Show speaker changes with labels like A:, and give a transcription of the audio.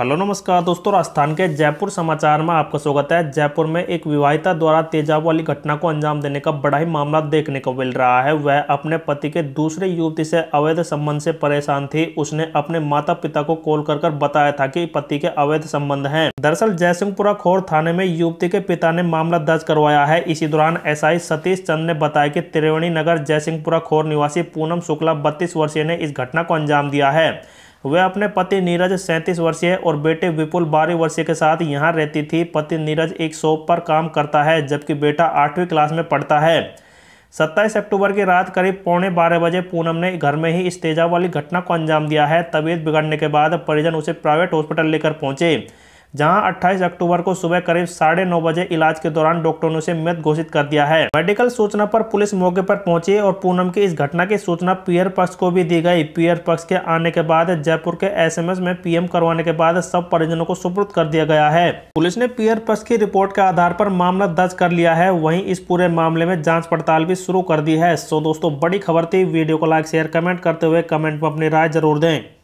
A: hello नमस्कार दोस्तों राजस्थान के जयपुर समाचार में आपका स्वागत है जयपुर में एक विवाहिता द्वारा तेजाब वाली घटना को अंजाम देने का बड़ा ही मामला देखने को मिल रहा है वह अपने पति के दूसरे युवती से अवैध संबंध से परेशान थी उसने अपने माता पिता को कॉल कर कर बताया था कि पति के अवैध संबंध है दरअसल जयसिंहपुरा खोर थाने में युवती के पिता ने मामला दर्ज करवाया है इसी दौरान एस सतीश चंद ने बताया की त्रिवेणी नगर जयसिंहपुरा खोर निवासी पूनम शुक्ला बत्तीस वर्षीय ने इस घटना को अंजाम दिया है वह अपने पति नीरज सैंतीस वर्षीय और बेटे विपुल बारह वर्षीय के साथ यहाँ रहती थी पति नीरज एक शॉप पर काम करता है जबकि बेटा आठवीं क्लास में पढ़ता है सत्ताईस अक्टूबर की रात करीब पौने बारह बजे पूनम ने घर में ही इस तेजा वाली घटना को अंजाम दिया है तबीयत बिगड़ने के बाद परिजन उसे प्राइवेट हॉस्पिटल लेकर पहुंचे जहां 28 अक्टूबर को सुबह करीब साढ़े नौ बजे इलाज के दौरान डॉक्टरों ने उसे मृत घोषित कर दिया है मेडिकल सूचना पर पुलिस मौके पर पहुंची और पूनम की इस घटना की सूचना पीयर पक्ष को भी दी गई पीयर पक्ष के आने के बाद जयपुर के एसएमएस में पीएम करवाने के बाद सब परिजनों को सुपुर्द कर दिया गया है पुलिस ने पीयर पक्ष की रिपोर्ट के आधार पर मामला दर्ज कर लिया है वही इस पूरे मामले में जाँच पड़ताल भी शुरू कर दी है सो दोस्तों बड़ी खबर थी वीडियो को लाइक शेयर कमेंट करते हुए कमेंट में अपनी राय जरूर दें